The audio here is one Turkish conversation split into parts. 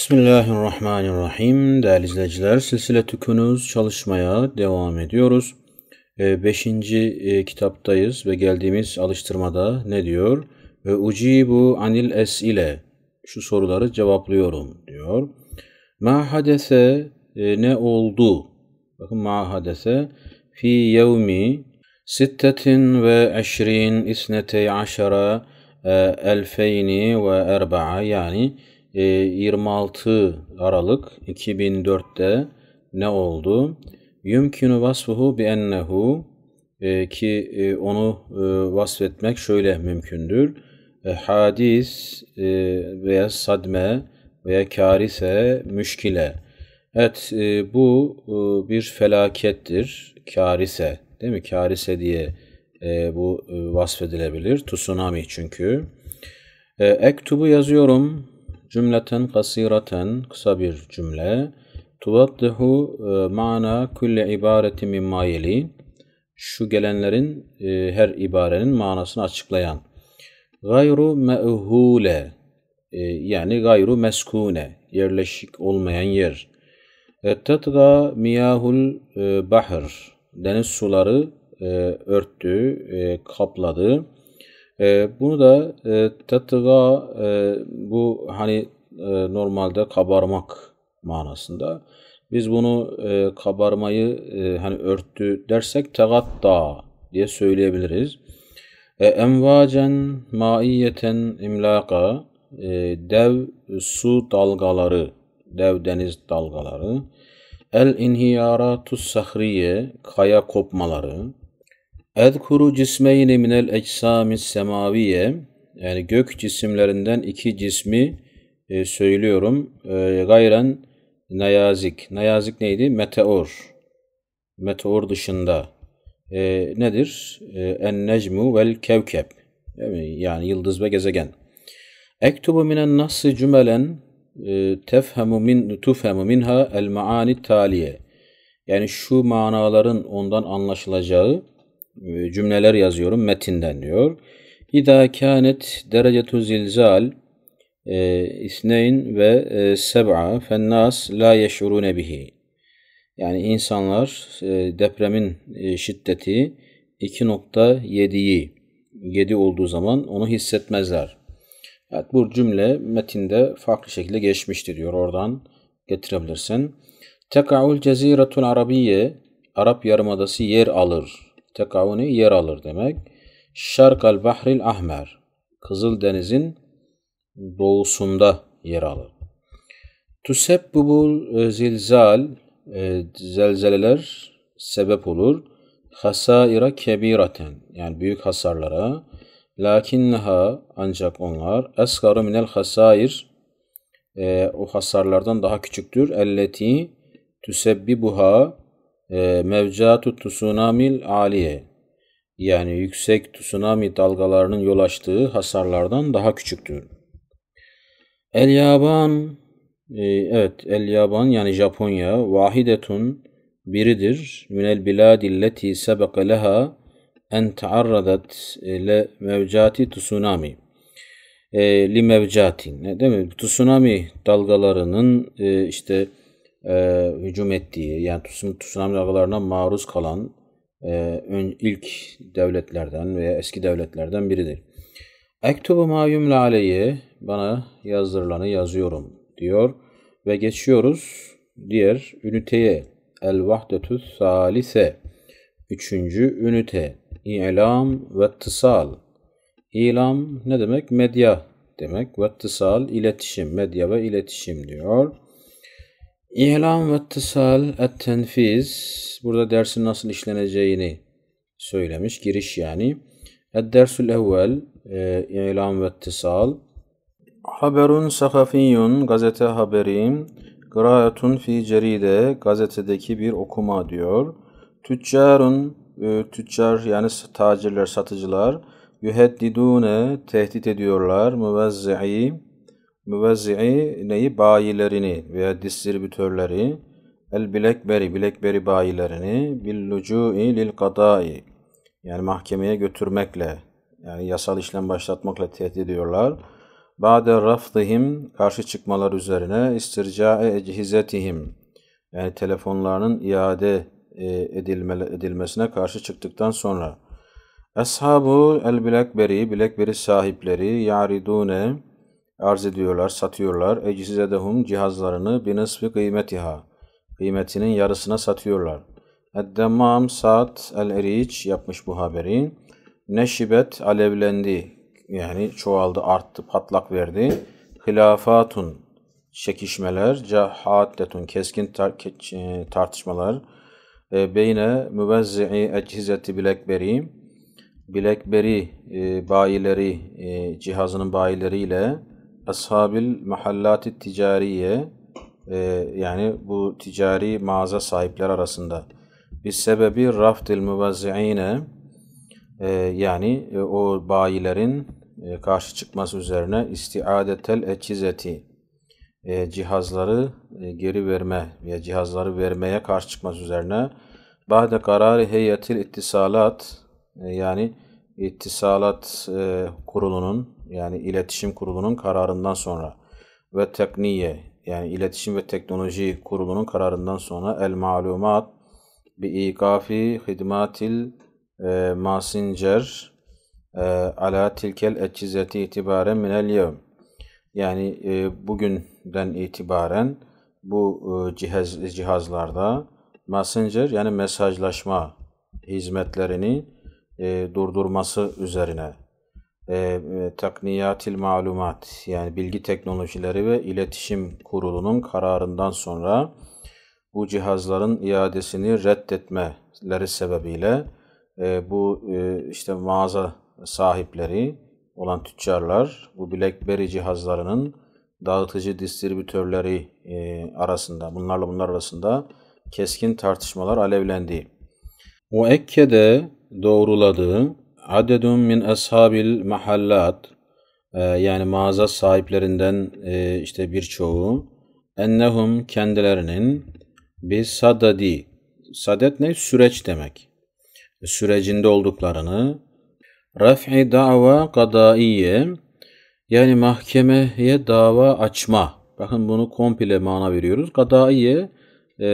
Bismillahirrahmanirrahim. Değerli izleyiciler, silsile tükünüz çalışmaya devam ediyoruz. Ee, beşinci e, kitaptayız ve geldiğimiz alıştırmada ne diyor? Ve ucibu anil es ile şu soruları cevaplıyorum diyor. Ma hadese e, ne oldu? Bakın ma hadese fi yevmi sittetin ve eşrin isnetey aşara e, elfeyni ve erba'a yani 26 ee, Aralık 2004'te ne oldu? Yümkünü vasfuhu bi ennehu e, ki e, onu e, vasfetmek şöyle mümkündür. Hadis veya sadme veya karise, müşkile. Evet bu bir felakettir. Karise değil mi? Karise diye bu vasfedilebilir. Tsunami çünkü. Ektubu yazıyorum Cümleten kasiraten kısa bir cümle. Tuvaddihu e, mana külle ibareti mimma yeli. Şu gelenlerin e, her ibarenin manasını açıklayan. Gayru me'hule e, yani gayru meskune yerleşik olmayan yer. Ettetga miyahul bahr deniz suları örttü, e, kapladı. E, bunu da e, tattıga e, bu hani e, normalde kabarmak manasında. Biz bunu e, kabarmayı e, hani örttü dersek tegatta diye söyleyebiliriz. E, envacen maiyeten imlaka e, dev su dalgaları, dev deniz dalgaları. El inhiyaratus sahriye kaya kopmaları Edkuru cismeyni minel ecsami semaviye yani gök cisimlerinden iki cismi e, söylüyorum. E, gayren nayazik. Nayazik neydi? Meteor. Meteor dışında. E, nedir? E, en necmu vel kevkeb. Yani yıldız ve gezegen. Ektubu minen nasi cümelen e, tefhemu min tufhemu minha el maani taliye. Yani şu manaların ondan anlaşılacağı e, cümleler yazıyorum metinden diyor. İda kânet derecetu zilzal e, isneyn ve e, seb'a fennas la yeşurune bihi. Yani insanlar e, depremin şiddeti 2.7'yi 7 olduğu zaman onu hissetmezler. Evet, bu cümle metinde farklı şekilde geçmiştir diyor. Oradan getirebilirsin. Teka'ul ceziretul arabiye Arap Yarımadası yer alır tekavünü yer alır demek. Şarkal bahril ahmer. Kızıl Deniz'in doğusunda yer alır. Tusebbubul zilzal e, zelzeleler sebep olur. Hasaira kebiraten yani büyük hasarlara. Lakinha ancak onlar esgaru minel hasair e, o hasarlardan daha küçüktür. Elleti tüsebbibuha e, ee, mevcaatü tsunamil aliye yani yüksek tsunami dalgalarının yol açtığı hasarlardan daha küçüktür. El Yaban e, evet El Yaban yani Japonya vahidetun biridir. Minel biladilleti sebeke leha en taarradat e, le mevcati tsunami e, li mevcatin. Ne değil Tsunami dalgalarının e, işte e, hücum ettiği yani tsunami dalgalarına maruz kalan e, ön, ilk devletlerden veya eski devletlerden biridir. Ektubu ma yumle aleyhi bana yazdırılanı yazıyorum diyor ve geçiyoruz diğer üniteye el vahdetü salise üçüncü ünite İlam ve tısal İlam ne demek? Medya demek ve tısal iletişim medya ve iletişim diyor. İhlam ve ittisal et tenfiz. Burada dersin nasıl işleneceğini söylemiş. Giriş yani. Ed-dersül evvel. E, İhlam ve ittisal. Haberun sahafiyyun. Gazete haberi. Kıraatun fi ceride. Gazetedeki bir okuma diyor. Tüccarun. E, tüccar yani tacirler, satıcılar. Yuheddidune. Tehdit ediyorlar. Müvezzi'i müvezzi'i neyi bayilerini veya distribütörleri el bilekberi bilekberi bayilerini billucu'i lil kadai yani mahkemeye götürmekle yani yasal işlem başlatmakla tehdit ediyorlar. Bade rafdihim karşı çıkmalar üzerine istircae echizetihim yani telefonlarının iade e, edilme, edilmesine karşı çıktıktan sonra eshabu el bilekberi bilekberi sahipleri yaridune arz ediyorlar, satıyorlar. Eczizedehum cihazlarını bir binısbi kıymetiha. Kıymetinin yarısına satıyorlar. Eddemmam Saat el-Eriç yapmış bu haberi. Neşibet alevlendi. Yani çoğaldı, arttı, patlak verdi. Hilafatun çekişmeler, cahatletun keskin tar e, tartışmalar. E, beyne müvezzi'i eczizeti bilekberi. Blackberry e, bayileri, e, cihazının bayileriyle Ashabil mahallati ticariye e, yani bu ticari mağaza sahipler arasında bir sebebi raftil müvazziine e, yani e, o bayilerin e, karşı çıkması üzerine istiadetel ekizeti e, cihazları e, geri verme veya cihazları vermeye karşı çıkması üzerine Bahde kararı heyetil ittisalat e, yani ittisalat e, kurulunun yani iletişim kurulunun kararından sonra ve tekniye yani iletişim ve teknoloji kurulunun kararından sonra el malumat bi ikafi hidmatil e, masincer e, ala tilkel etçizeti itibaren minel yevm. Yani e, bugünden itibaren bu e, cihaz, cihazlarda messenger yani mesajlaşma hizmetlerini e, durdurması üzerine ee, e, takniyatil malumat yani bilgi teknolojileri ve İletişim kurulunun kararından sonra bu cihazların iadesini reddetmeleri sebebiyle e, bu e, işte mağaza sahipleri olan tüccarlar bu BlackBerry cihazlarının dağıtıcı distribütörleri e, arasında bunlarla bunlar arasında keskin tartışmalar alevlendi. Muekkede doğruladığı adedun min ashabil mahallat e, yani mağaza sahiplerinden e, işte birçoğu ennehum kendilerinin bir sadadi sadet ne? Süreç demek. E, sürecinde olduklarını raf'i dava kadaiye yani mahkemeye dava açma. Bakın bunu komple mana veriyoruz. Kadaiye e,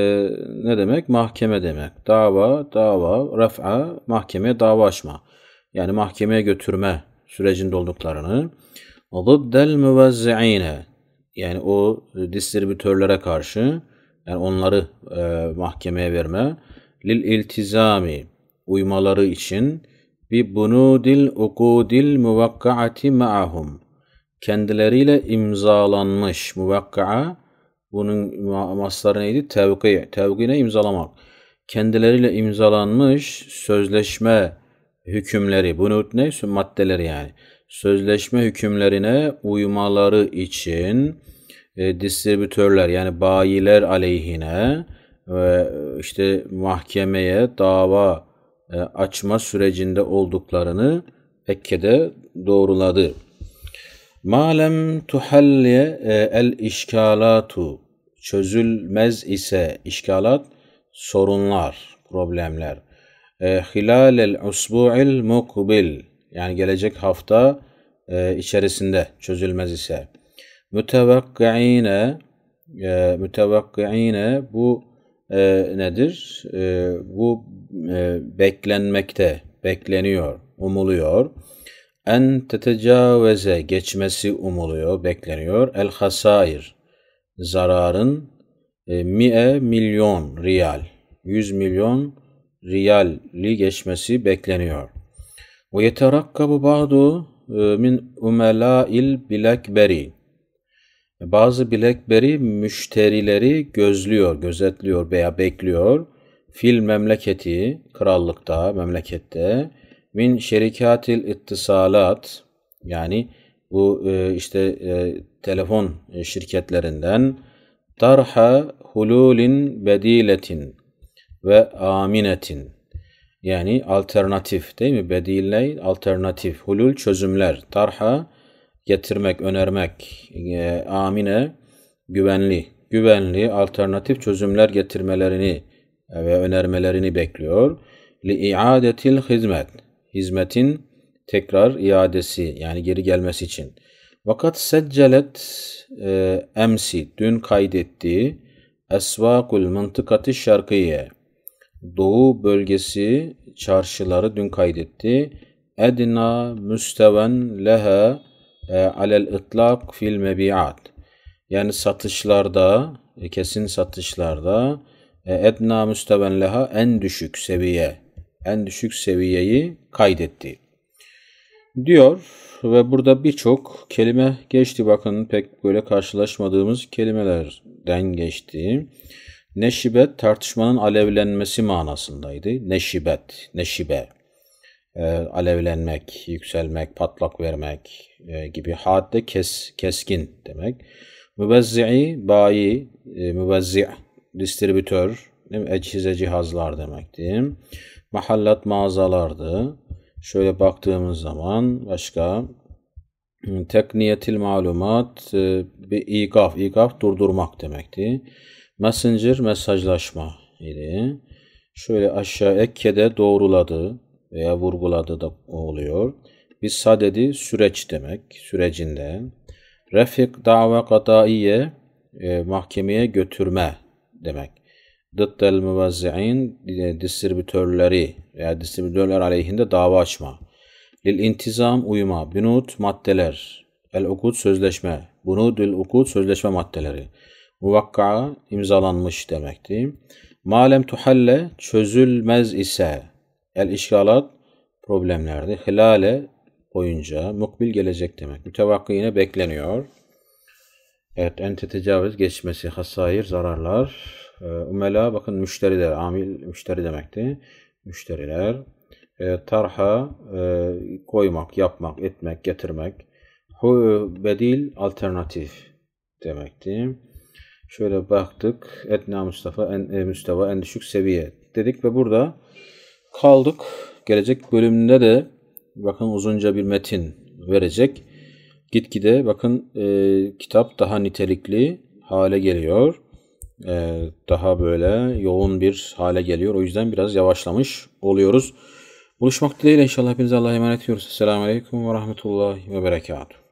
ne demek? Mahkeme demek. Dava, dava, raf'a, mahkemeye dava açma yani mahkemeye götürme sürecinde olduklarını del الْمُوَزِّعِينَ yani o e, distribütörlere karşı yani onları e, mahkemeye verme lil iltizami uymaları için bi bunudil ukudil muvakkaati maahum kendileriyle imzalanmış muvakkaa bunun masları neydi? Tevki. Tevki ne? İmzalamak. Kendileriyle imzalanmış sözleşme hükümleri, bunut ne? Maddeleri yani. Sözleşme hükümlerine uymaları için e, distribütörler yani bayiler aleyhine ve işte mahkemeye dava e, açma sürecinde olduklarını Ekke'de doğruladı. Malem tuhalle e, el işkalatu çözülmez ise işkalat sorunlar, problemler. Ee, hilal usbu'il mukbil yani gelecek hafta e, içerisinde çözülmez ise mütevakkiine e, mütevakkiine bu e, nedir? E, bu e, beklenmekte, bekleniyor, umuluyor. En tetecaveze geçmesi umuluyor, bekleniyor. El hasair zararın e, mi'e milyon riyal, yüz milyon riyalli geçmesi bekleniyor. Ve yeterakkabu ba'du e, min umelâil bilekberi. Bazı bilekberi müşterileri gözlüyor, gözetliyor veya bekliyor. Fil memleketi, krallıkta, memlekette min şerikatil ittisalat yani bu e, işte e, telefon şirketlerinden tarha hululin bediletin ve aminetin. Yani alternatif değil mi? Bediley alternatif, hulul çözümler, tarha getirmek, önermek, e, amine güvenli, güvenli alternatif çözümler getirmelerini e, ve önermelerini bekliyor. Li iadetil hizmet. Hizmetin tekrar iadesi yani geri gelmesi için. Vakat seccelet e, emsi dün kaydettiği Esvakul Mıntıkati Şarkiye Doğu bölgesi çarşıları dün kaydetti. Edna müsteven leha e, alel itlak fil mebiat. Yani satışlarda, e, kesin satışlarda e, edna müsteven leha en düşük seviye, en düşük seviyeyi kaydetti. Diyor ve burada birçok kelime geçti. Bakın pek böyle karşılaşmadığımız kelimelerden geçti. Neşibet tartışmanın alevlenmesi manasındaydı. Neşibet, neşibe, e, alevlenmek, yükselmek, patlak vermek e, gibi hadde kes, keskin demek. Müvezzi'i, bayi, e, müvezzi' distribütör, echize cihazlar demekti. Mahallat mağazalardı. Şöyle baktığımız zaman başka tekniyetil malumat e, bir ikaf, ikaf durdurmak demekti. Messenger mesajlaşma ile Şöyle aşağı ekkede doğruladı veya vurguladı da oluyor. Biz sadedi süreç demek, sürecinde. Refik dava kadaiye e, mahkemeye götürme demek. Dıttel müvezzi'in e, distribütörleri veya distribütörler aleyhinde dava açma. Lil intizam uyuma. Bünut maddeler. El ukud sözleşme. Bunu Bunudül ukud sözleşme maddeleri muvakkaa imzalanmış demekti. Malem tuhalle çözülmez ise el işgalat problemlerdi. hilale boyunca mukbil gelecek demek. Mütevakkı yine bekleniyor. Evet ente tecavüz geçmesi, hasayir, zararlar. Ee, umela bakın müşteriler, amil müşteri demekti. Müşteriler. E, tarha e, koymak, yapmak, etmek, getirmek. Hu, bedil, alternatif demekti. Şöyle baktık. Etna Mustafa en e, Mustafa en düşük seviye dedik ve burada kaldık. Gelecek bölümde de bakın uzunca bir metin verecek. Gitgide bakın e, kitap daha nitelikli hale geliyor. E, daha böyle yoğun bir hale geliyor. O yüzden biraz yavaşlamış oluyoruz. Buluşmak dileğiyle inşallah hepinize Allah'a emanet ediyoruz. Selamun Aleyküm ve Rahmetullahi ve Berekatuhu.